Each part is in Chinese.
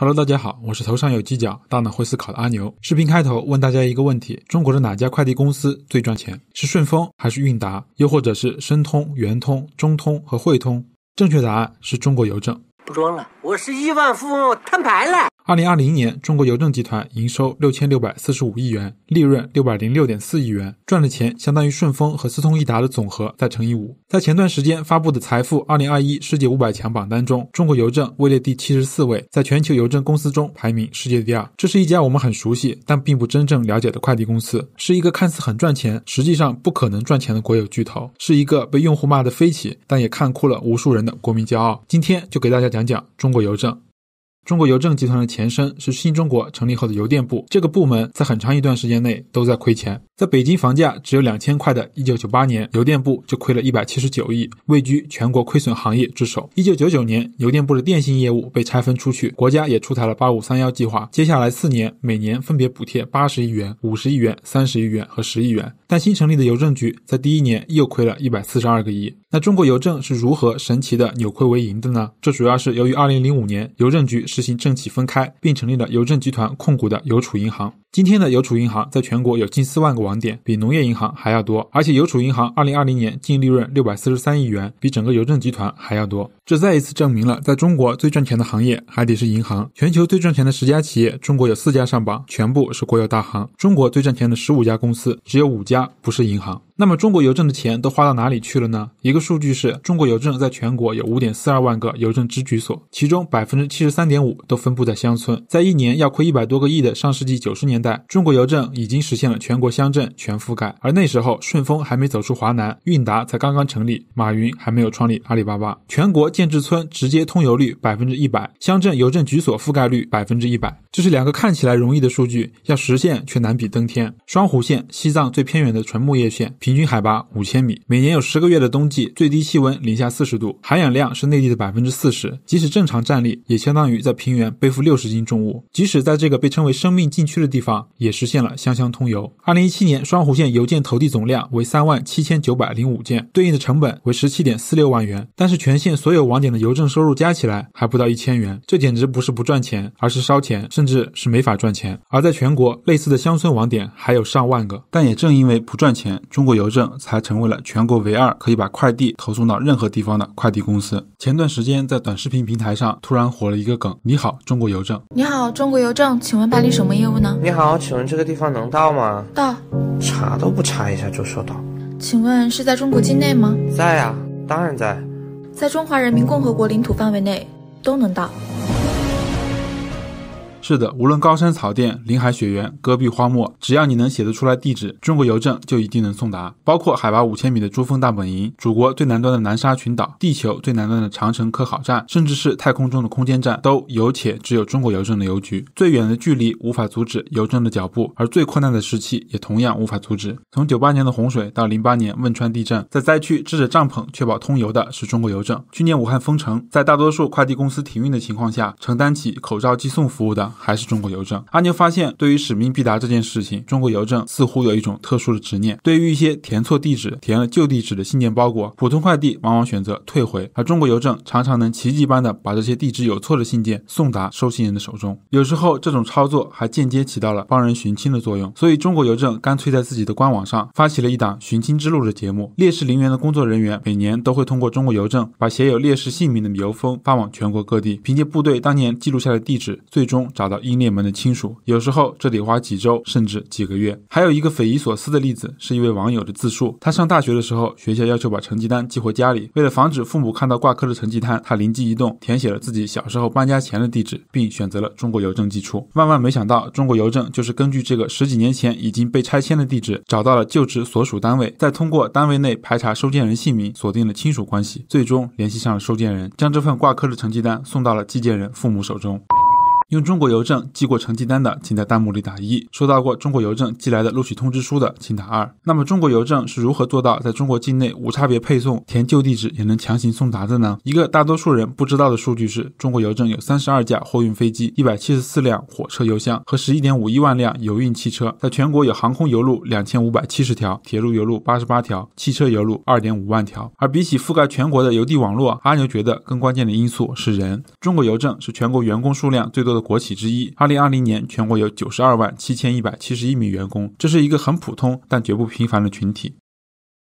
Hello，大家好，我是头上有犄角、大脑会思考的阿牛。视频开头问大家一个问题：中国的哪家快递公司最赚钱？是顺丰还是韵达？又或者是申通、圆通、中通和汇通？正确答案是中国邮政。不装了，我是亿万富翁，摊牌了。二零二零年，中国邮政集团营收六千六百四十五亿元，利润六百零六点四亿元，赚的钱相当于顺丰和四通一达的总和，再乘以五。在前段时间发布的《财富二零二一世界五百强》榜单中，中国邮政位列第七十四位，在全球邮政公司中排名世界第二。这是一家我们很熟悉，但并不真正了解的快递公司，是一个看似很赚钱，实际上不可能赚钱的国有巨头，是一个被用户骂得飞起，但也看哭了无数人的国民骄傲。今天就给大家讲讲中国邮政。中国邮政集团的前身是新中国成立后的邮电部，这个部门在很长一段时间内都在亏钱。在北京房价只有两千块的一九九八年，邮电部就亏了一百七十九亿，位居全国亏损行业之首。一九九九年，邮电部的电信业务被拆分出去，国家也出台了“八五三幺”计划，接下来四年每年分别补贴八十亿元、五十亿元、三十亿元和十亿元。但新成立的邮政局在第一年又亏了一百四十二个亿。那中国邮政是如何神奇的扭亏为盈的呢？这主要是由于二零零五年，邮政局实行政企分开，并成立了邮政集团控股的邮储银行。今天的邮储银行在全国有近四万个网点，比农业银行还要多，而且邮储银行二零二零年净利润六百四十三亿元，比整个邮政集团还要多。这再一次证明了，在中国最赚钱的行业还得是银行。全球最赚钱的十家企业，中国有四家上榜，全部是国有大行。中国最赚钱的十五家公司，只有五家不是银行。那么，中国邮政的钱都花到哪里去了呢？一个数据是，中国邮政在全国有五点四二万个邮政支局所，其中百分之七十三点五都分布在乡村。在一年要亏一百多个亿的上世纪九十年代，中国邮政已经实现了全国乡镇全覆盖。而那时候，顺丰还没走出华南，韵达才刚刚成立，马云还没有创立阿里巴巴，全国。建制村直接通邮率百分之一百，乡镇邮政局所覆盖率百分之一百。这是两个看起来容易的数据，要实现却难比登天。双湖县，西藏最偏远的纯牧业县，平均海拔五千米，每年有十个月的冬季，最低气温零下四十度，含氧量是内地的百分之四十。即使正常站立，也相当于在平原背负六十斤重物。即使在这个被称为“生命禁区”的地方，也实现了香香通油。二零一七年，双湖县邮件投递总量为三万七千九百零五件，对应的成本为十七点四六万元。但是全县所有网点的邮政收入加起来还不到一千元，这简直不是不赚钱，而是烧钱。甚至。是是没法赚钱，而在全国类似的乡村网点还有上万个。但也正因为不赚钱，中国邮政才成为了全国唯二可以把快递投送到任何地方的快递公司。前段时间在短视频平台上突然火了一个梗：“你好，中国邮政。”“你好，中国邮政，请问办理什么业务呢？”“你好，请问这个地方能到吗？”“到，查都不查一下就收到。”“请问是在中国境内吗？”“在啊，当然在，在中华人民共和国领土范围内都能到。”是的，无论高山草甸、林海雪原、戈壁荒漠，只要你能写得出来地址，中国邮政就一定能送达。包括海拔五千米的珠峰大本营、祖国最南端的南沙群岛、地球最南端的长城科考站，甚至是太空中的空间站，都有且只有中国邮政的邮局。最远的距离无法阻止邮政的脚步，而最困难的时期也同样无法阻止。从九八年的洪水到零八年汶川地震，在灾区支着帐篷确保通邮的是中国邮政。去年武汉封城，在大多数快递公司停运的情况下，承担起口罩寄送服务的。还是中国邮政。阿牛发现，对于使命必达这件事情，中国邮政似乎有一种特殊的执念。对于一些填错地址、填了旧地址的信件包裹，普通快递往往选择退回，而中国邮政常常能奇迹般的把这些地址有错的信件送达收信人的手中。有时候，这种操作还间接起到了帮人寻亲的作用。所以，中国邮政干脆在自己的官网上发起了一档寻亲之路的节目。烈士陵园的工作人员每年都会通过中国邮政把写有烈士姓名的邮封发往全国各地，凭借部队当年记录下的地址，最终。找到英烈们的亲属，有时候这得花几周甚至几个月。还有一个匪夷所思的例子，是一位网友的自述。他上大学的时候，学校要求把成绩单寄回家里。为了防止父母看到挂科的成绩单，他灵机一动，填写了自己小时候搬家前的地址，并选择了中国邮政寄出。万万没想到，中国邮政就是根据这个十几年前已经被拆迁的地址，找到了就职所属单位，再通过单位内排查收件人姓名，锁定了亲属关系，最终联系上了收件人，将这份挂科的成绩单送到了寄件人父母手中。用中国邮政寄过成绩单的，请在弹幕里打一；收到过中国邮政寄来的录取通知书的，请打二。那么，中国邮政是如何做到在中国境内无差别配送，填旧地址也能强行送达的呢？一个大多数人不知道的数据是，中国邮政有三十二架货运飞机、一百七十四辆火车油箱和十一点五一万辆油运汽车，在全国有航空邮路两千五百七十条、铁路邮路八十八条、汽车邮路二点五万条。而比起覆盖全国的邮递网络，阿牛觉得更关键的因素是人。中国邮政是全国员工数量最多的。国企之一，二零二零年全国有九十二万七千一百七十一名员工，这是一个很普通但绝不平凡的群体。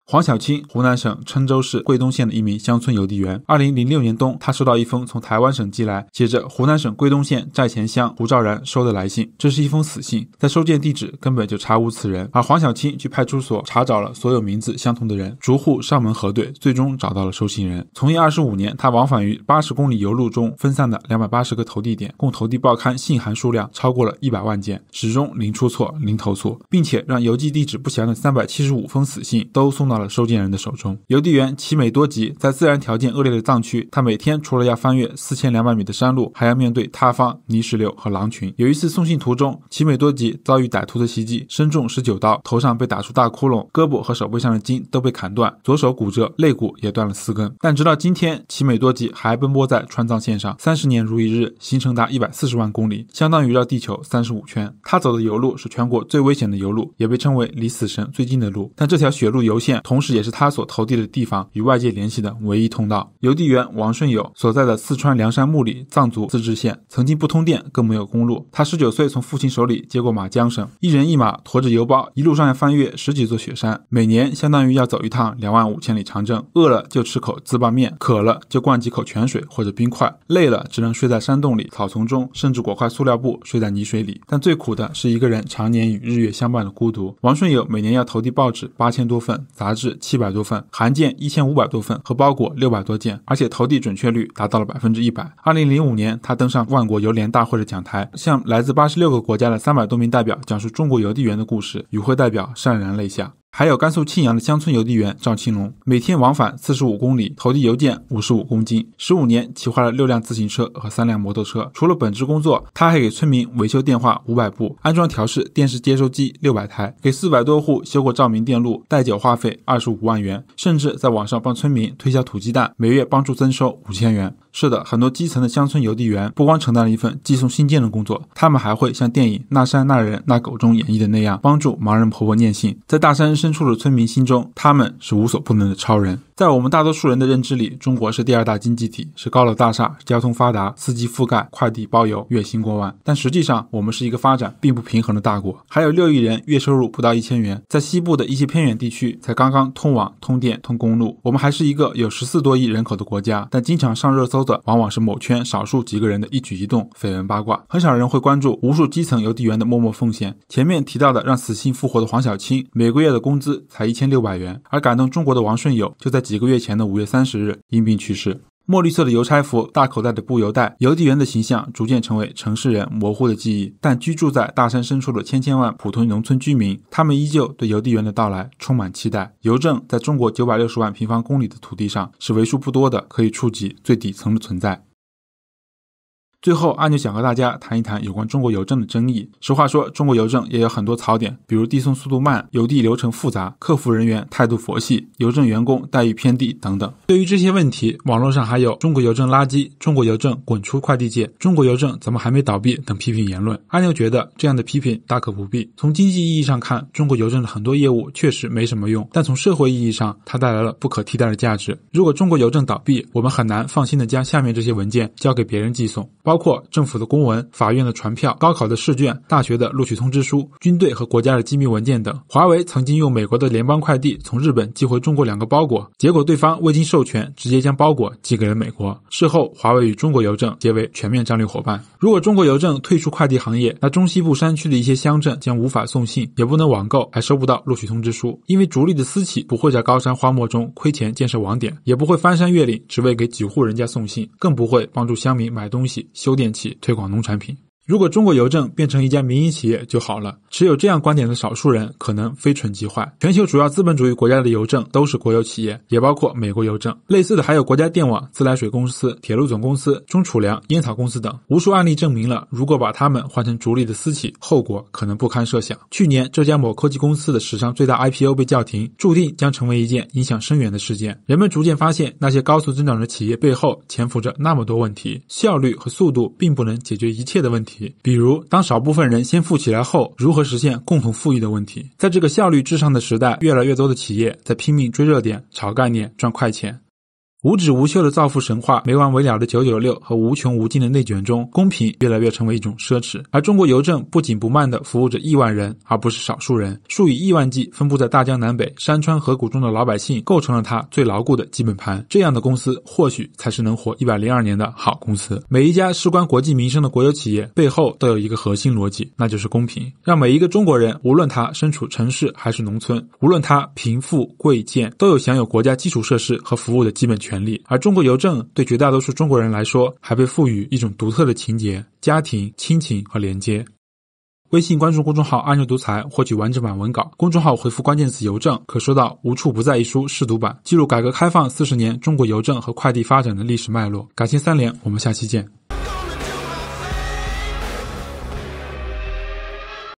黄小青，湖南省郴州市桂东县的一名乡村邮递员。二零零六年冬，他收到一封从台湾省寄来，写着“湖南省桂东县寨前乡胡兆然收”的来信。这是一封死信，在收件地址根本就查无此人。而黄小青去派出所查找了所有名字相同的人，逐户上门核对，最终找到了收信人。从业二十五年，他往返于八十公里邮路中分散的两百八十个投递点，共投递报刊信函数量超过了一百万件，始终零出错、零投诉，并且让邮寄地址不详的三百七十五封死信都送到。到了收件人的手中。邮递员奇美多吉在自然条件恶劣的藏区，他每天除了要翻越四千两百米的山路，还要面对塌方、泥石流和狼群。有一次送信途中，奇美多吉遭遇歹徒的袭击，身中十九刀，头上被打出大窟窿，胳膊和手背上的筋都被砍断，左手骨折，肋骨也断了四根。但直到今天，奇美多吉还奔波在川藏线上，三十年如一日，行程达一百四十万公里，相当于绕地球三十五圈。他走的邮路是全国最危险的邮路，也被称为离死神最近的路。但这条雪路油线。同时，也是他所投递的地方与外界联系的唯一通道。邮递员王顺友所在的四川凉山木里藏族自治县，曾经不通电，更没有公路。他十九岁从父亲手里接过马缰绳，一人一马驮着邮包，一路上要翻越十几座雪山，每年相当于要走一趟两万五千里长征。饿了就吃口糍粑面，渴了就灌几口泉水或者冰块，累了只能睡在山洞里、草丛中，甚至裹块塑料布睡在泥水里。但最苦的是一个人常年与日月相伴的孤独。王顺友每年要投递报纸八千多份，杂。至七百多份，函件一千五百多份和包裹六百多件，而且投递准确率达到了百分之一百。二零零五年，他登上万国邮联大会的讲台，向来自八十六个国家的三百多名代表讲述中国邮递员的故事，与会代表潸然泪下。还有甘肃庆阳的乡村邮递员赵青龙，每天往返四十五公里，投递邮件五十五公斤，十五年骑坏了六辆自行车和三辆摩托车。除了本职工作，他还给村民维修电话五百部，安装调试电视接收机六百台，给四百多户修过照明电路，代缴话费二十五万元，甚至在网上帮村民推销土鸡蛋，每月帮助增收五千元。是的，很多基层的乡村邮递员不光承担了一份寄送信件的工作，他们还会像电影《那山那人那狗》中演绎的那样，帮助盲人婆婆念信。在大山深处的村民心中，他们是无所不能的超人。在我们大多数人的认知里，中国是第二大经济体，是高楼大厦、交通发达、四机覆盖、快递包邮、月薪过万。但实际上，我们是一个发展并不平衡的大国，还有六亿人月收入不到一千元，在西部的一些偏远地区才刚刚通往通电、通公路。我们还是一个有十四多亿人口的国家，但经常上热搜。的往往是某圈少数几个人的一举一动、绯闻八卦，很少人会关注无数基层邮递员的默默奉献。前面提到的让死性复活的黄小青，每个月的工资才一千六百元，而感动中国的王顺友就在几个月前的五月三十日因病去世。墨绿色的邮差服、大口袋的布邮袋，邮递员的形象逐渐成为城市人模糊的记忆。但居住在大山深处的千千万普通农村居民，他们依旧对邮递员的到来充满期待。邮政在中国九百六十万平方公里的土地上，是为数不多的可以触及最底层的存在。最后，阿牛想和大家谈一谈有关中国邮政的争议。实话说，中国邮政也有很多槽点，比如递送速度慢、邮递流程复杂、客服人员态度佛系、邮政员工待遇偏低等等。对于这些问题，网络上还有“中国邮政垃圾”“中国邮政滚出快递界”“中国邮政怎么还没倒闭”等批评言论。阿牛觉得这样的批评大可不必。从经济意义上看，中国邮政的很多业务确实没什么用；但从社会意义上，它带来了不可替代的价值。如果中国邮政倒闭，我们很难放心地将下面这些文件交给别人寄送，包。包括政府的公文、法院的传票、高考的试卷、大学的录取通知书、军队和国家的机密文件等。华为曾经用美国的联邦快递从日本寄回中国两个包裹，结果对方未经授权直接将包裹寄给了美国。事后，华为与中国邮政结为全面战略伙伴。如果中国邮政退出快递行业，那中西部山区的一些乡镇将无法送信，也不能网购，还收不到录取通知书。因为逐利的私企不会在高山荒漠中亏钱建设网点，也不会翻山越岭只为给几户人家送信，更不会帮助乡民买东西。修电器，推广农产品。如果中国邮政变成一家民营企业就好了。持有这样观点的少数人可能非蠢即坏。全球主要资本主义国家的邮政都是国有企业，也包括美国邮政。类似的还有国家电网、自来水公司、铁路总公司、中储粮、烟草公司等。无数案例证明了，如果把他们换成逐利的私企，后果可能不堪设想。去年浙江某科技公司的史上最大 IPO 被叫停，注定将成为一件影响深远的事件。人们逐渐发现，那些高速增长的企业背后潜伏着那么多问题，效率和速度并不能解决一切的问题。比如，当少部分人先富起来后，如何实现共同富裕的问题，在这个效率至上的时代，越来越多的企业在拼命追热点、炒概念、赚快钱。无止无休的造富神话、没完没了的“九九六”和无穷无尽的内卷中，公平越来越成为一种奢侈。而中国邮政不紧不慢地服务着亿万人，而不是少数人。数以亿万计分布在大江南北、山川河谷中的老百姓，构成了它最牢固的基本盘。这样的公司，或许才是能活一百零二年的好公司。每一家事关国计民生的国有企业背后都有一个核心逻辑，那就是公平，让每一个中国人，无论他身处城市还是农村，无论他贫富贵贱，都有享有国家基础设施和服务的基本权。能力，而中国邮政对绝大多数中国人来说，还被赋予一种独特的情节、家庭、亲情和连接。微信关注公众号“安牛独裁，获取完整版文稿，公众号回复关键词“邮政”可收到《无处不在》一书试读版，记录改革开放四十年中国邮政和快递发展的历史脉络。感谢三连，我们下期见。